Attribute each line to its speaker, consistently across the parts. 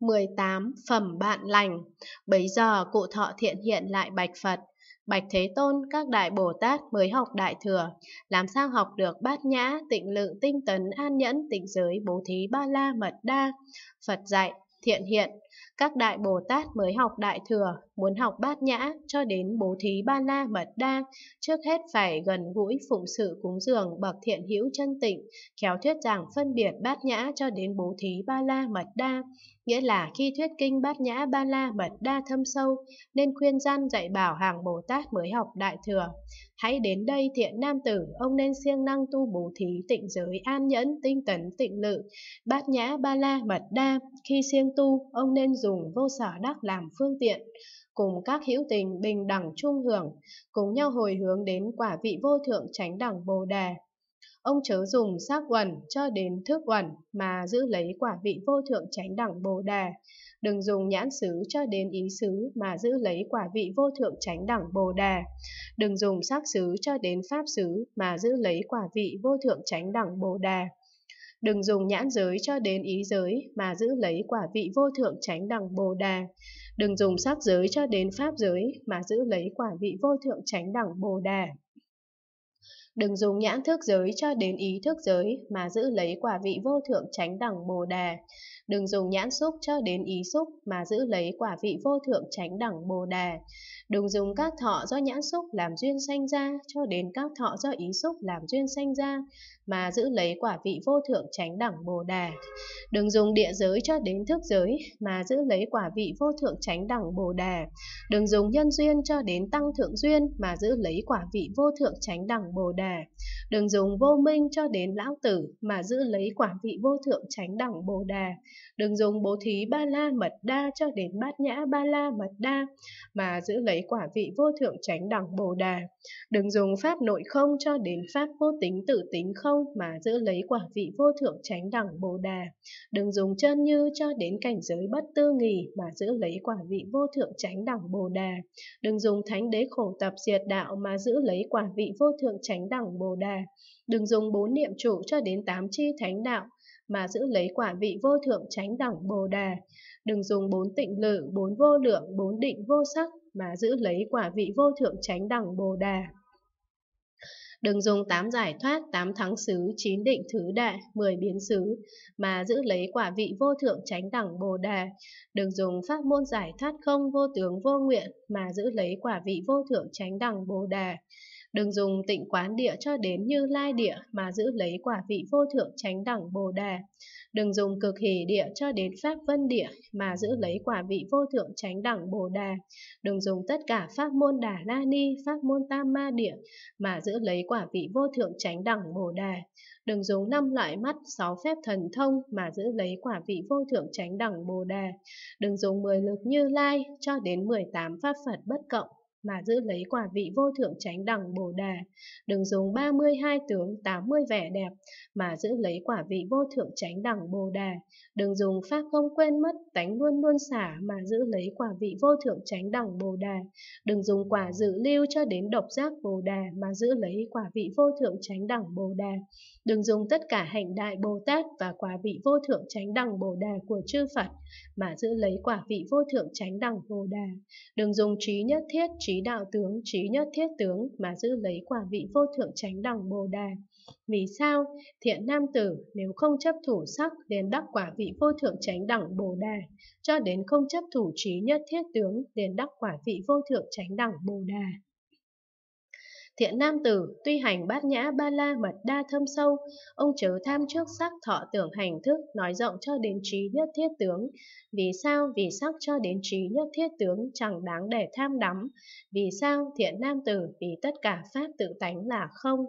Speaker 1: 18. Phẩm bạn lành Bấy giờ cụ thọ thiện hiện lại bạch Phật. Bạch Thế Tôn, các đại Bồ Tát mới học Đại Thừa, làm sao học được bát nhã, tịnh lượng, tinh tấn, an nhẫn, tịnh giới, bố thí, ba la, mật đa. Phật dạy, thiện hiện. Các đại Bồ Tát mới học đại thừa, muốn học bát nhã cho đến bố thí ba la mật đa, trước hết phải gần gũi phụng sự cúng dường bậc thiện hữu chân tịnh, khéo thuyết giảng phân biệt bát nhã cho đến bố thí ba la mật đa, nghĩa là khi thuyết kinh bát nhã ba la mật đa thâm sâu, nên khuyên gian dạy bảo hàng Bồ Tát mới học đại thừa. Hãy đến đây thiện nam tử, ông nên siêng năng tu bố thí tịnh giới an nhẫn, tinh tấn tịnh lự, bát nhã ba la mật đa, khi siêng chuyên tu, ông nên dùng vô sở đắc làm phương tiện, cùng các hữu tình bình đẳng chung hưởng, cùng nhau hồi hướng đến quả vị vô thượng chánh đẳng bồ đề. Ông chớ dùng sắc uẩn cho đến thức uẩn mà giữ lấy quả vị vô thượng chánh đẳng bồ đề. Đừng dùng nhãn xứ cho đến ý xứ mà giữ lấy quả vị vô thượng chánh đẳng bồ đề. Đừng dùng sắc xứ cho đến pháp xứ mà giữ lấy quả vị vô thượng chánh đẳng bồ đề đừng dùng nhãn giới cho đến ý giới mà giữ lấy quả vị vô thượng chánh đẳng bồ đề. đừng dùng sắc giới cho đến pháp giới mà giữ lấy quả vị vô thượng chánh đẳng bồ đề. đừng dùng nhãn thức giới cho đến ý thức giới mà giữ lấy quả vị vô thượng chánh đẳng bồ đề. Đừng dùng nhãn xúc cho đến ý xúc mà giữ lấy quả vị vô thượng tránh đẳng bồ đề. Đừng dùng các thọ do nhãn xúc làm duyên sanh ra cho đến các thọ do ý xúc làm duyên sanh ra mà giữ lấy quả vị vô thượng tránh đẳng bồ đề. Đừng dùng địa giới cho đến thức giới mà giữ lấy quả vị vô thượng tránh đẳng bồ đề. Đừng dùng nhân duyên cho đến tăng thượng duyên mà giữ lấy quả vị vô thượng tránh đẳng bồ đề. Đừng dùng vô minh cho đến lão tử mà giữ lấy quả vị vô thượng tránh đẳng bồ đề. Đừng dùng bố thí ba la mật đa cho đến bát nhã ba la mật đa, mà giữ lấy quả vị vô thượng chánh đẳng bồ đà. Đừng dùng pháp nội không cho đến pháp vô tính tự tính không, mà giữ lấy quả vị vô thượng chánh đẳng bồ đà. Đừng dùng chân như cho đến cảnh giới bất tư nghỉ, mà giữ lấy quả vị vô thượng chánh đẳng bồ đà. Đừng dùng thánh đế khổ tập diệt đạo mà giữ lấy quả vị vô thượng chánh đẳng bồ đà. Đừng dùng bốn niệm trụ cho đến tám chi thánh đạo, mà giữ lấy quả vị vô thượng chánh đẳng Bồ đề. Đừng dùng bốn tịnh lự, bốn vô lượng, bốn định vô sắc mà giữ lấy quả vị vô thượng chánh đẳng Bồ đề. Đừng dùng tám giải thoát, tám thắng xứ, chín định thứ đại, mười biến xứ, mà giữ lấy quả vị vô thượng chánh đẳng Bồ đề. Đừng dùng pháp môn giải thoát không, vô tướng, vô nguyện, mà giữ lấy quả vị vô thượng chánh đẳng Bồ đề. Đừng dùng tịnh quán địa cho đến như lai địa mà giữ lấy quả vị vô thượng chánh đẳng bồ đề. Đừng dùng cực hỷ địa cho đến pháp vân địa mà giữ lấy quả vị vô thượng chánh đẳng bồ đề. Đừng dùng tất cả pháp môn đà la ni, pháp môn tam ma địa mà giữ lấy quả vị vô thượng chánh đẳng bồ đề. Đừng dùng năm loại mắt, sáu phép thần thông mà giữ lấy quả vị vô thượng chánh đẳng bồ đề. Đừng dùng mười lực như lai cho đến mười tám pháp Phật bất cộng mà giữ lấy quả vị vô thượng chánh đẳng bồ đề. Đừng dùng 32 tướng 80 vẻ đẹp mà giữ lấy quả vị vô thượng chánh đẳng bồ đề. Đừng dùng pháp không quên mất tánh luôn luôn xả mà giữ lấy quả vị vô thượng chánh đẳng bồ đề. Đừng dùng quả dự lưu cho đến độc giác bồ đề mà giữ lấy quả vị vô thượng chánh đẳng bồ đề. Đừng dùng tất cả hạnh đại Bồ Tát và quả vị vô thượng chánh đẳng bồ đề của chư Phật mà giữ lấy quả vị vô thượng chánh đẳng bồ đề. Đừng dùng trí nhất thiết, trí đạo tướng, trí nhất thiết tướng mà giữ lấy quả vị vô thượng chánh đẳng Bồ Đà. Vì sao? Thiện nam tử nếu không chấp thủ sắc liền đắc quả vị vô thượng chánh đẳng Bồ Đà, cho đến không chấp thủ trí nhất thiết tướng liền đắc quả vị vô thượng chánh đẳng Bồ Đà. Thiện nam tử, tuy hành bát nhã ba la mật đa thâm sâu, ông chớ tham trước sắc thọ tưởng hành thức, nói rộng cho đến trí nhất thiết tướng. Vì sao? Vì sắc cho đến trí nhất thiết tướng chẳng đáng để tham đắm. Vì sao? Thiện nam tử, vì tất cả pháp tự tánh là không.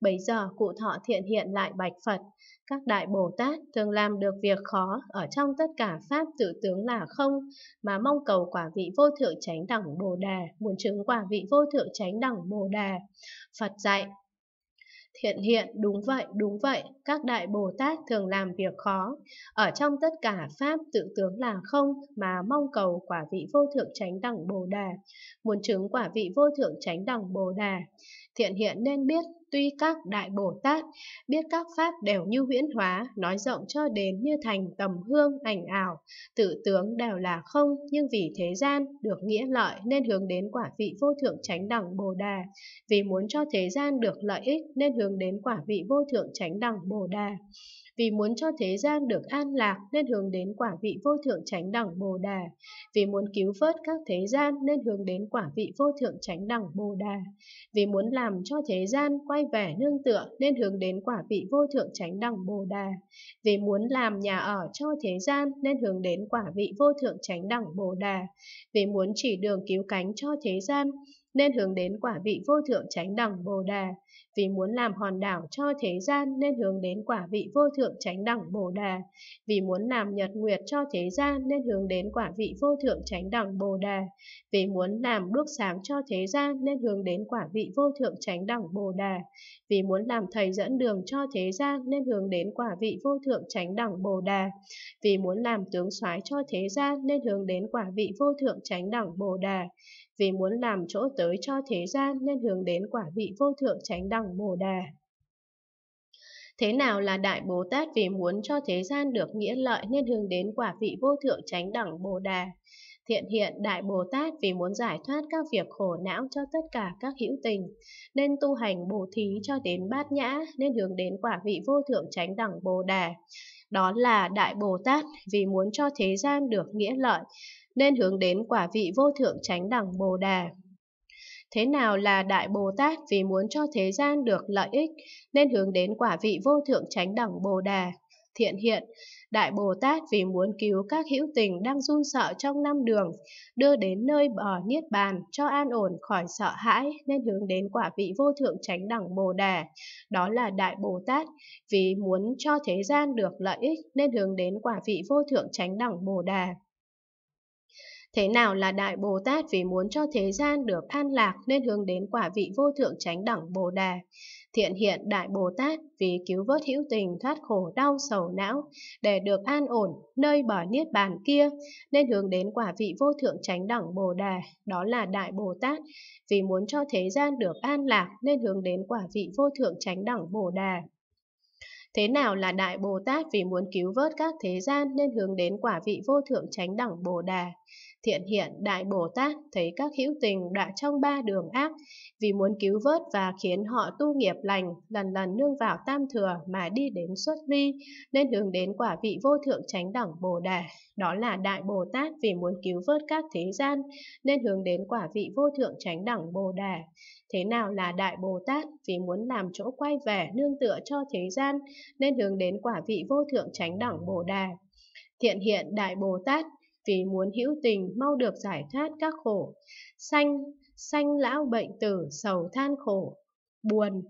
Speaker 1: Bây giờ cụ thọ thiện hiện lại bạch Phật. Các đại Bồ Tát thường làm được việc khó ở trong tất cả pháp tự tướng là không, mà mong cầu quả vị vô thượng chánh đẳng Bồ Đà, muốn chứng quả vị vô thượng chánh đẳng Bồ Đà. Phật dạy Thiện hiện, đúng vậy, đúng vậy, các đại Bồ Tát thường làm việc khó. Ở trong tất cả Pháp tự tướng là không mà mong cầu quả vị vô thượng chánh đẳng Bồ Đà, muốn chứng quả vị vô thượng chánh đẳng Bồ Đà. Thiện hiện nên biết Tuy các đại Bồ Tát biết các pháp đều như huyễn hóa, nói rộng cho đến như thành tầm hương, ảnh ảo, tự tướng đều là không, nhưng vì thế gian được nghĩa lợi nên hướng đến quả vị vô thượng chánh đẳng Bồ Đà. Vì muốn cho thế gian được lợi ích nên hướng đến quả vị vô thượng chánh đẳng Bồ Đà vì muốn cho thế gian được an lạc nên hướng đến quả vị vô thượng chánh đẳng Bồ Đà, vì muốn cứu vớt các thế gian nên hướng đến quả vị vô thượng chánh đẳng Bồ Đà, vì muốn làm cho thế gian quay về nương tựa nên hướng đến quả vị vô thượng chánh đẳng Bồ Đà, vì muốn làm nhà ở cho thế gian nên hướng đến quả vị vô thượng chánh đẳng Bồ Đà, vì muốn chỉ đường cứu cánh cho thế gian nên hướng đến quả vị vô thượng chánh đẳng Bồ Đà. Vì muốn làm hòn đảo cho thế gian nên hướng đến quả vị vô thượng chánh đẳng Bồ Đà. Vì muốn làm nhật nguyệt cho thế gian nên hướng đến quả vị vô thượng chánh đẳng Bồ Đà. Vì muốn làm đuốc sáng cho thế gian nên hướng đến quả vị vô thượng chánh đẳng Bồ Đà. Vì muốn làm thầy dẫn đường cho thế gian nên hướng đến quả vị vô thượng chánh đẳng Bồ Đà. Vì muốn làm tướng soái cho thế gian nên hướng đến quả vị vô thượng chánh đẳng Bồ Đà vì muốn làm chỗ tới cho thế gian nên hướng đến quả vị vô thượng chánh đẳng bồ đà. Thế nào là Đại Bồ Tát vì muốn cho thế gian được nghĩa lợi nên hướng đến quả vị vô thượng chánh đẳng Bồ Đà? Thiện hiện Đại Bồ Tát vì muốn giải thoát các việc khổ não cho tất cả các hữu tình, nên tu hành bồ thí cho đến bát nhã, nên hướng đến quả vị vô thượng chánh đẳng Bồ Đà. Đó là Đại Bồ Tát vì muốn cho thế gian được nghĩa lợi, nên hướng đến quả vị vô thượng chánh đẳng Bồ Đà. Thế nào là Đại Bồ Tát vì muốn cho thế gian được lợi ích nên hướng đến quả vị vô thượng chánh đẳng Bồ Đà, thiện hiện. Đại Bồ Tát vì muốn cứu các hữu tình đang run sợ trong năm đường, đưa đến nơi bờ niết bàn cho an ổn khỏi sợ hãi nên hướng đến quả vị vô thượng chánh đẳng Bồ Đà. Đó là Đại Bồ Tát vì muốn cho thế gian được lợi ích nên hướng đến quả vị vô thượng chánh đẳng Bồ Đà. Thế nào là Đại Bồ Tát vì muốn cho thế gian được an lạc nên hướng đến quả vị vô thượng chánh đẳng Bồ Đà. Thiện hiện Đại Bồ Tát vì cứu vớt hữu tình thoát khổ đau sầu não để được an ổn nơi bỏ niết bàn kia nên hướng đến quả vị vô thượng chánh đẳng Bồ Đà. Đó là Đại Bồ Tát vì muốn cho thế gian được an lạc nên hướng đến quả vị vô thượng chánh đẳng Bồ Đà. Thế nào là Đại Bồ Tát vì muốn cứu vớt các thế gian nên hướng đến quả vị vô thượng chánh đẳng Bồ Đà? Thiện hiện Đại Bồ Tát thấy các hữu tình đã trong ba đường ác, vì muốn cứu vớt và khiến họ tu nghiệp lành, lần lần nương vào tam thừa mà đi đến xuất ly, nên hướng đến quả vị vô thượng chánh đẳng Bồ đề Đó là Đại Bồ Tát vì muốn cứu vớt các thế gian, nên hướng đến quả vị vô thượng chánh đẳng Bồ đề Thế nào là Đại Bồ Tát vì muốn làm chỗ quay về nương tựa cho thế gian, nên hướng đến quả vị vô thượng chánh đẳng Bồ đề Thiện hiện Đại Bồ Tát vì muốn hữu tình mau được giải thoát các khổ, sanh, sanh lão bệnh tử sầu than khổ, buồn,